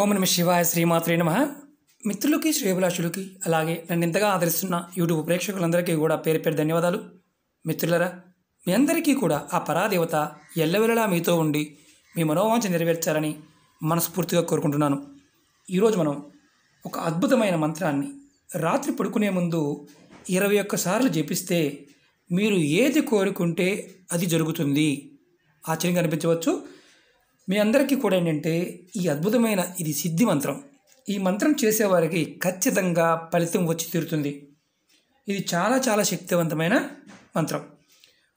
ఓం నమ శివాయ శ్రీమాత్రే నమ మిత్రులకి శ్రేభిలాషులకి అలాగే నన్ను ఇంతగా ఆదరిస్తున్న యూట్యూబ్ ప్రేక్షకులందరికీ కూడా పేరు పేరు ధన్యవాదాలు మిత్రులరా మీ అందరికీ కూడా ఆ పరాదేవత ఎల్లవెల్లలా మీతో ఉండి మీ మనోవాంఛ నెరవేర్చాలని మనస్ఫూర్తిగా కోరుకుంటున్నాను ఈరోజు మనం ఒక అద్భుతమైన మంత్రాన్ని రాత్రి పడుకునే ముందు ఇరవై ఒక్కసార్లు జపిస్తే మీరు ఏది కోరుకుంటే అది జరుగుతుంది ఆశ్చర్యంగా అనిపించవచ్చు మీ అందరికీ కూడా ఏంటంటే ఈ అద్భుతమైన ఇది సిద్ధి మంత్రం ఈ మంత్రం చేసేవారికి ఖచ్చితంగా ఫలితం వచ్చి తీరుతుంది ఇది చాలా చాలా శక్తివంతమైన మంత్రం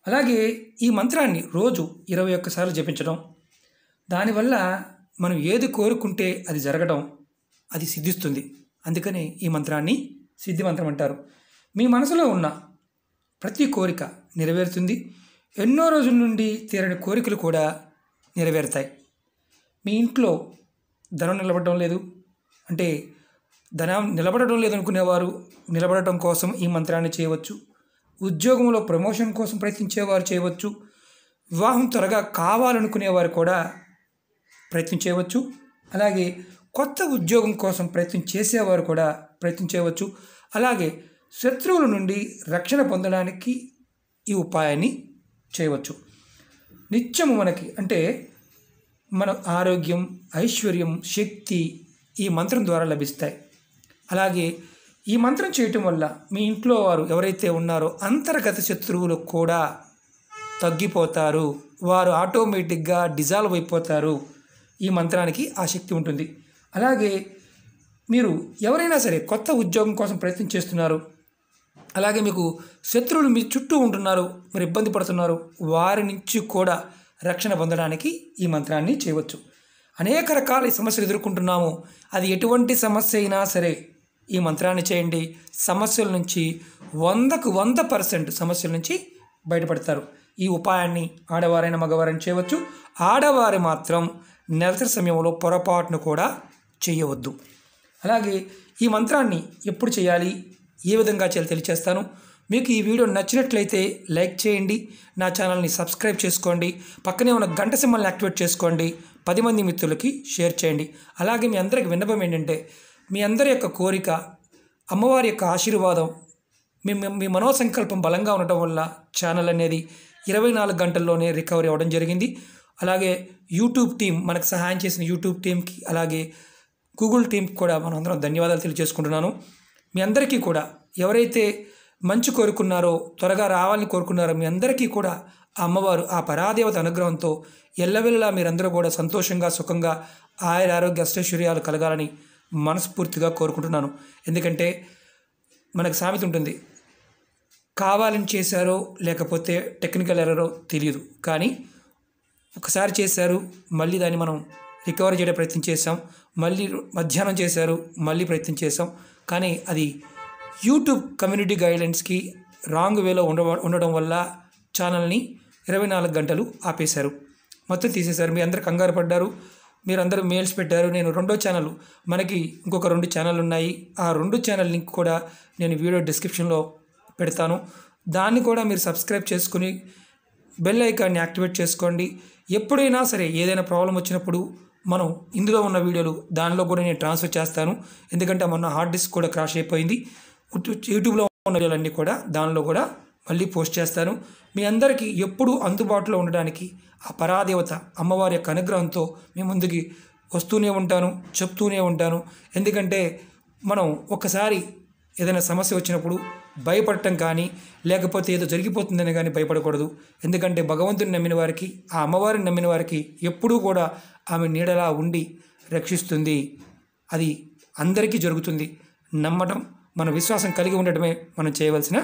అలాగే ఈ మంత్రాన్ని రోజు ఇరవై ఒక్కసార్లు జపించడం దానివల్ల మనం ఏది కోరుకుంటే అది జరగడం అది సిద్ధిస్తుంది అందుకని ఈ మంత్రాన్ని సిద్ధి మంత్రం అంటారు మీ మనసులో ఉన్న ప్రతి కోరిక నెరవేరుతుంది ఎన్నో రోజుల నుండి తీరని కోరికలు కూడా నెరవేరుతాయి మీ ఇంట్లో ధనం నిలబడడం లేదు అంటే ధనం నిలబడడం అనుకునేవారు నిలబడటం కోసం ఈ మంత్రాన్ని చేయవచ్చు ఉద్యోగంలో ప్రమోషన్ కోసం ప్రయత్నించేవారు చేయవచ్చు వివాహం త్వరగా కావాలనుకునేవారు కూడా ప్రయత్నం చేయవచ్చు అలాగే కొత్త ఉద్యోగం కోసం ప్రయత్నం చేసేవారు కూడా ప్రయత్నం చేయవచ్చు అలాగే శత్రువుల నుండి రక్షణ పొందడానికి ఈ ఉపాయాన్ని చేయవచ్చు నిత్యము మనకి అంటే మన ఆరోగ్యం ఐశ్వర్యం శక్తి ఈ మంత్రం ద్వారా లభిస్తాయి అలాగే ఈ మంత్రం చేయటం వల్ల మీ ఇంట్లో వారు ఎవరైతే ఉన్నారో అంతర్గత శత్రువులు కూడా తగ్గిపోతారు వారు ఆటోమేటిక్గా డిజాల్వ్ అయిపోతారు ఈ మంత్రానికి ఆ శక్తి ఉంటుంది అలాగే మీరు ఎవరైనా సరే కొత్త ఉద్యోగం కోసం ప్రయత్నం చేస్తున్నారు అలాగే మీకు శత్రువులు మీ చుట్టూ ఉంటున్నారు మీరు ఇబ్బంది పడుతున్నారు వారి నుంచి కూడా రక్షణ పొందడానికి ఈ మంత్రాన్ని చేయవచ్చు అనేక రకాల సమస్యలు ఎదుర్కొంటున్నాము అది ఎటువంటి సమస్య అయినా సరే ఈ మంత్రాన్ని చేయండి సమస్యల నుంచి వందకు వంద పర్సెంట్ సమస్యల నుంచి బయటపడతారు ఈ ఉపాయాన్ని ఆడవారైన మగవారైనా చేయవచ్చు ఆడవారు మాత్రం నెలసరి సమయంలో పొరపాటును కూడా చేయవద్దు అలాగే ఈ మంత్రాన్ని ఎప్పుడు చేయాలి ఏ విధంగా చేయాలి తెలియచేస్తాను మీకు ఈ వీడియో నచ్చినట్లయితే లైక్ చేయండి నా ఛానల్ని సబ్స్క్రైబ్ చేసుకోండి పక్కనే ఉన్న గంట సింబల్ని యాక్టివేట్ చేసుకోండి పది మంది మిత్రులకి షేర్ చేయండి అలాగే మీ అందరికి విన్నపం ఏంటంటే మీ అందరి యొక్క కోరిక అమ్మవారి యొక్క ఆశీర్వాదం మీ మీ మనోసంకల్పం బలంగా ఉండటం వల్ల ఛానల్ అనేది ఇరవై నాలుగు గంటల్లోనే రికవరీ అవ్వడం జరిగింది అలాగే యూట్యూబ్ టీం మనకు సహాయం చేసిన యూట్యూబ్ టీంకి అలాగే గూగుల్ టీంకి కూడా మనం అందరం ధన్యవాదాలు తెలియజేసుకుంటున్నాను మీ అందరికీ కూడా ఎవరైతే మంచి కోరుకున్నారో త్వరగా రావాలని కోరుకున్నారో మీ అందరికీ కూడా ఆ అమ్మవారు ఆ పరాదేవత అనుగ్రహంతో ఎల్లవెల్లా మీరందరూ కూడా సంతోషంగా సుఖంగా ఆయుర ఆరోగ్య అష్టైశ్వర్యాలు కలగాలని మనస్ఫూర్తిగా కోరుకుంటున్నాను ఎందుకంటే మనకు సామెత ఉంటుంది కావాలని చేశారో లేకపోతే టెక్నికల్ ఎరరో తెలియదు కానీ ఒకసారి చేశారు మళ్ళీ దాన్ని మనం రికవర్ చేయడం ప్రయత్నం చేసాం మళ్ళీ మధ్యాహ్నం చేశారు మళ్ళీ ప్రయత్నం చేసాం కానీ అది యూట్యూబ్ కమ్యూనిటీ గైడ్లైన్స్కి రాంగ్ వేలో ఉండ ఉండడం వల్ల ఛానల్ని ఇరవై నాలుగు గంటలు ఆపేశారు మొత్తం తీసేశారు మీ అందరు కంగారు పడ్డారు మీరు అందరూ మెయిల్స్ పెట్టారు నేను రెండో ఛానల్ మనకి ఇంకొక రెండు ఛానల్ ఉన్నాయి ఆ రెండు ఛానల్ లింక్ కూడా నేను వీడియో డిస్క్రిప్షన్లో పెడతాను దాన్ని కూడా మీరు సబ్స్క్రైబ్ చేసుకుని బెల్ ఐకాన్ని యాక్టివేట్ చేసుకోండి ఎప్పుడైనా సరే ఏదైనా ప్రాబ్లం వచ్చినప్పుడు మనం ఇందులో ఉన్న వీడియోలు దానిలో కూడా నేను ట్రాన్స్ఫర్ చేస్తాను ఎందుకంటే మొన్న హార్డ్ డిస్క్ కూడా క్రాష్ అయిపోయింది యూట్యూబ్లో ఉన్న వీడియోలన్నీ కూడా దానిలో కూడా మళ్ళీ పోస్ట్ చేస్తాను మీ అందరికీ ఎప్పుడూ అందుబాటులో ఉండడానికి ఆ పరాదేవత అమ్మవారి యొక్క అనుగ్రహంతో మీ ముందుకి వస్తూనే ఉంటాను చెప్తూనే ఉంటాను ఎందుకంటే మనం ఒకసారి ఏదైనా సమస్య వచ్చినప్పుడు భయపడటం కానీ లేకపోతే ఏదో జరిగిపోతుందని కానీ భయపడకూడదు ఎందుకంటే భగవంతుని నమ్మిన వారికి ఆ అమ్మవారిని నమ్మిన వారికి ఎప్పుడూ కూడా ఆమె నీడలా ఉండి రక్షిస్తుంది అది అందరికీ జరుగుతుంది నమ్మటం మన విశ్వాసం కలిగి ఉండటమే మనం చేయవలసిన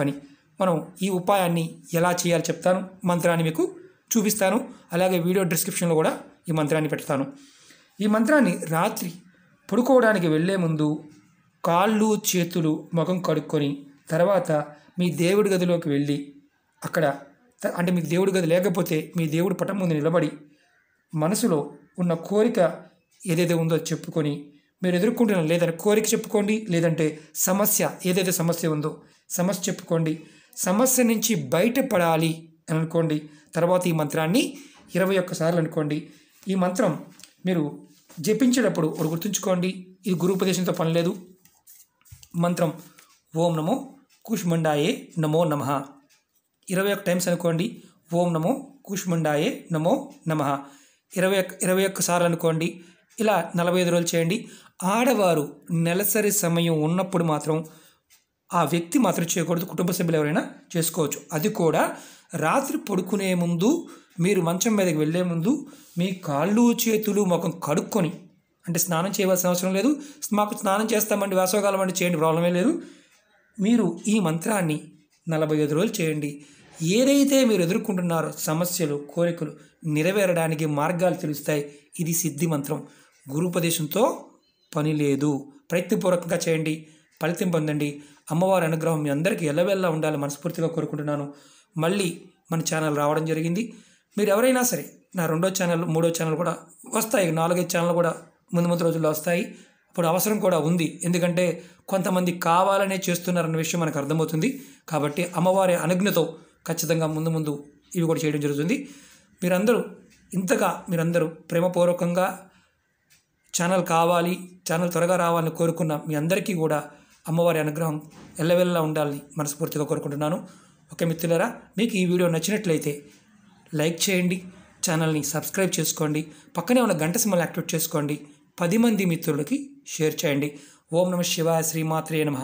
పని మనం ఈ ఉపాయాన్ని ఎలా చేయాలో చెప్తాను మంత్రాన్ని మీకు చూపిస్తాను అలాగే వీడియో డిస్క్రిప్షన్లో కూడా ఈ మంత్రాన్ని పెడతాను ఈ మంత్రాన్ని రాత్రి పడుకోవడానికి వెళ్ళే ముందు కాళ్ళు చేతులు ముఖం కడుక్కొని తర్వాత మీ దేవుడి గదిలోకి వెళ్ళి అక్కడ అంటే మీకు దేవుడి గది లేకపోతే మీ దేవుడి పటం ముందు నిలబడి మనసులో ఉన్న కోరిక ఏదైతే ఉందో చెప్పుకొని మీరు ఎదుర్కొంటున్న లేదంటే కోరిక చెప్పుకోండి లేదంటే సమస్య ఏదైతే సమస్య ఉందో సమస్య చెప్పుకోండి సమస్య నుంచి బయటపడాలి అని అనుకోండి తర్వాత ఈ మంత్రాన్ని ఇరవై ఒక్కసార్లు అనుకోండి ఈ మంత్రం మీరు జపించేటప్పుడు ఒకటి గుర్తుంచుకోండి ఇది గురుపదేశంతో పని లేదు మంత్రం ఓం నమో కుష్మండాయే నమో నమ ఇరవై ఒక్క టైమ్స్ అనుకోండి ఓం నమో కుష్మండాయే నమో నమ ఇరవై ఒక్క ఇరవై ఒక్కసార్లు అనుకోండి ఇలా నలభై ఐదు రోజులు చేయండి ఆడవారు నెలసరి సమయం ఉన్నప్పుడు మాత్రం ఆ వ్యక్తి మాత్రం చేయకూడదు కుటుంబ సభ్యులు ఎవరైనా చేసుకోవచ్చు అది కూడా రాత్రి పడుకునే ముందు మీరు మంచం మీదకి వెళ్ళే ముందు మీ కాళ్ళు చేతులు ముఖం కడుక్కొని అంటే స్నానం చేయవలసిన అవసరం లేదు మాకు స్నానం చేస్తామండి వేసవకాలం అంటే చేయండి ప్రాబ్లమే లేదు మీరు ఈ మంత్రాన్ని నలభై ఐదు రోజులు చేయండి ఏదైతే మీరు ఎదుర్కొంటున్నారో సమస్యలు కోరికలు నెరవేరడానికి మార్గాలు తెలుస్తాయి ఇది సిద్ధి మంత్రం గురుపదేశంతో పని లేదు ప్రయత్నపూర్వకంగా చేయండి ఫలితం పొందండి అమ్మవారి అనుగ్రహం మీ అందరికీ ఎల్లవెల్లా ఉండాలి మనస్ఫూర్తిగా కోరుకుంటున్నాను మళ్ళీ మన ఛానల్ రావడం జరిగింది మీరు ఎవరైనా సరే నా రెండో ఛానల్ మూడో ఛానల్ కూడా వస్తాయి నాలుగైదు ఛానల్ కూడా ముందు ముందు రోజుల్లో వస్తాయి ఇప్పుడు అవసరం కూడా ఉంది ఎందుకంటే కొంతమంది కావాలనే చేస్తున్నారన్న విషయం మనకు అర్థమవుతుంది కాబట్టి అమ్మవారి అనుజ్ఞతో ఖచ్చితంగా ముందు ముందు ఇవి కూడా చేయడం జరుగుతుంది మీరందరూ ఇంతగా మీరందరూ ప్రేమపూర్వకంగా ఛానల్ కావాలి ఛానల్ త్వరగా రావాలని కోరుకున్న మీ అందరికీ కూడా అమ్మవారి అనుగ్రహం ఎల్లవెల్లా ఉండాలని మనస్ఫూర్తిగా కోరుకుంటున్నాను ఓకే మిత్రులరా మీకు ఈ వీడియో నచ్చినట్లయితే లైక్ చేయండి ఛానల్ని సబ్స్క్రైబ్ చేసుకోండి పక్కనే ఉన్న గంట సింబల్ యాక్టివేట్ చేసుకోండి పది మంది మిత్రులకి షేర్ చేయండి ఓం నమ శివాయ శ్రీమాత్రే నమ